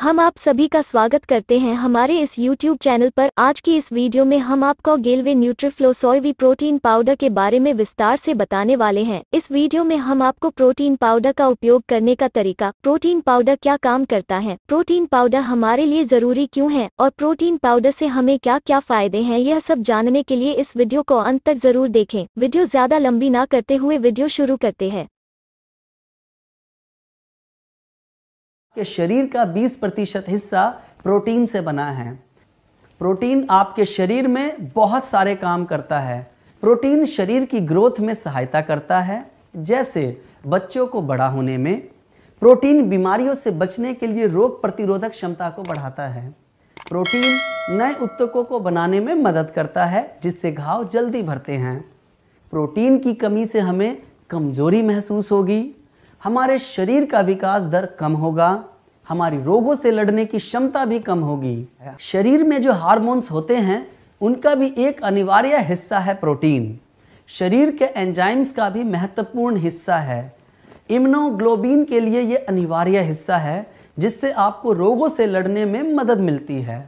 हम आप सभी का स्वागत करते हैं हमारे इस YouTube चैनल पर आज की इस वीडियो में हम आपको गेलवे न्यूट्रीफ्लो सोयवी प्रोटीन पाउडर के बारे में विस्तार से बताने वाले हैं इस वीडियो में हम आपको प्रोटीन पाउडर का उपयोग करने का तरीका प्रोटीन पाउडर क्या काम करता है प्रोटीन पाउडर हमारे लिए जरूरी क्यों है और प्रोटीन पाउडर ऐसी हमें क्या क्या फायदे है यह सब जानने के लिए इस वीडियो को अंत तक जरूर देखें वीडियो ज्यादा लंबी ना करते हुए वीडियो शुरू करते हैं कि शरीर का 20 प्रतिशत हिस्सा प्रोटीन से बना है प्रोटीन आपके शरीर में बहुत सारे काम करता है प्रोटीन शरीर की ग्रोथ में सहायता करता है जैसे बच्चों को बड़ा होने में प्रोटीन बीमारियों से बचने के लिए रोग प्रतिरोधक क्षमता को बढ़ाता है प्रोटीन नए उत्तकों को बनाने में मदद करता है जिससे घाव जल्दी भरते हैं प्रोटीन की कमी से हमें कमजोरी महसूस होगी हमारे शरीर का विकास दर कम होगा हमारी रोगों से लड़ने की क्षमता भी कम होगी शरीर में जो हार्मोन्स होते हैं उनका भी एक अनिवार्य हिस्सा है प्रोटीन शरीर के एंजाइम्स का भी महत्वपूर्ण हिस्सा है इम्नोग्लोबिन के लिए ये अनिवार्य हिस्सा है जिससे आपको रोगों से लड़ने में मदद मिलती है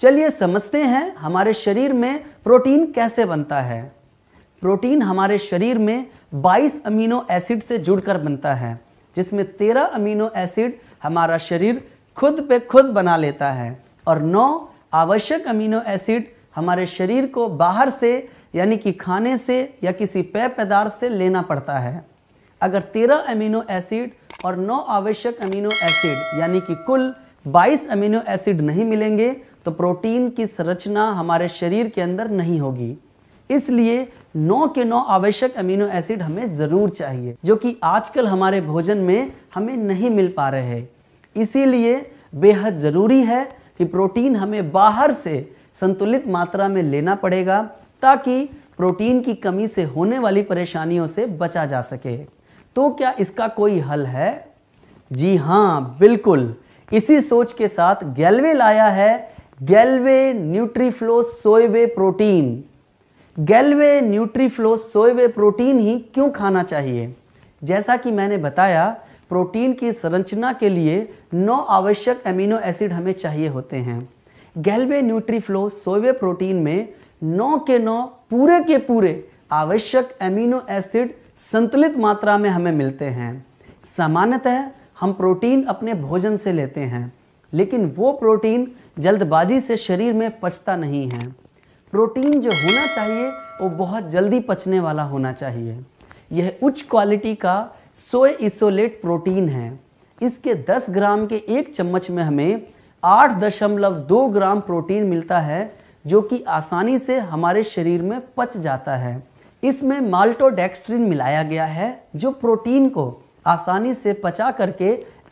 चलिए समझते हैं हमारे शरीर में प्रोटीन कैसे बनता है प्रोटीन हमारे शरीर में बाईस अमीनो एसिड से जुड़कर बनता है जिसमें तेरह अमीनो एसिड हमारा शरीर खुद पे खुद बना लेता है और नौ आवश्यक अमीनो एसिड हमारे शरीर को बाहर से यानी कि खाने से या किसी पेय पदार्थ से लेना पड़ता है अगर तेरह अमीनो एसिड और नौ आवश्यक अमीनो एसिड यानी कि कुल बाईस अमीनो एसिड नहीं मिलेंगे तो प्रोटीन की संरचना हमारे शरीर के अंदर नहीं होगी इसलिए नौ के नौ आवश्यक अमीनो एसिड हमें ज़रूर चाहिए जो कि आजकल हमारे भोजन में हमें नहीं मिल पा रहे हैं इसीलिए बेहद ज़रूरी है कि प्रोटीन हमें बाहर से संतुलित मात्रा में लेना पड़ेगा ताकि प्रोटीन की कमी से होने वाली परेशानियों से बचा जा सके तो क्या इसका कोई हल है जी हाँ बिल्कुल इसी सोच के साथ गैलवे लाया है गैलवे न्यूट्रीफ्लो सोएवे प्रोटीन गैलवे न्यूट्रीफ्लो सोएवे प्रोटीन ही क्यों खाना चाहिए जैसा कि मैंने बताया प्रोटीन की संरचना के लिए नौ आवश्यक एमिनो एसिड हमें चाहिए होते हैं गैलवे न्यूट्रीफ्लो सोएवे प्रोटीन में नौ के नौ पूरे के पूरे आवश्यक एमिनो एसिड संतुलित मात्रा में हमें मिलते हैं सामान्यतः हम प्रोटीन अपने भोजन से लेते हैं लेकिन वो प्रोटीन जल्दबाजी से शरीर में पचता नहीं है प्रोटीन जो होना चाहिए वो बहुत जल्दी पचने वाला होना चाहिए यह उच्च क्वालिटी का सोए इसोलेट प्रोटीन है इसके 10 ग्राम के एक चम्मच में हमें 8.2 ग्राम प्रोटीन मिलता है जो कि आसानी से हमारे शरीर में पच जाता है इसमें माल्टोडेक्स्ट्रिन मिलाया गया है जो प्रोटीन को आसानी से पचा करके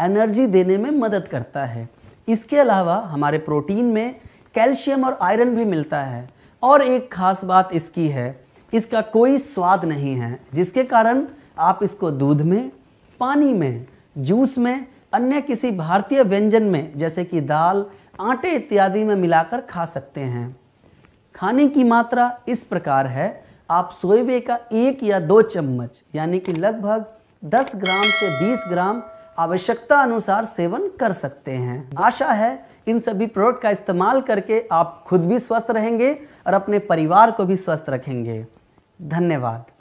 एनर्जी देने में मदद करता है इसके अलावा हमारे प्रोटीन में कैल्शियम और आयरन भी मिलता है और एक ख़ास बात इसकी है इसका कोई स्वाद नहीं है जिसके कारण आप इसको दूध में पानी में जूस में अन्य किसी भारतीय व्यंजन में जैसे कि दाल आटे इत्यादि में मिलाकर खा सकते हैं खाने की मात्रा इस प्रकार है आप सोएबे का एक या दो चम्मच यानी कि लगभग 10 ग्राम से 20 ग्राम आवश्यकता अनुसार सेवन कर सकते हैं आशा है इन सभी प्रोडक्ट का इस्तेमाल करके आप खुद भी स्वस्थ रहेंगे और अपने परिवार को भी स्वस्थ रखेंगे धन्यवाद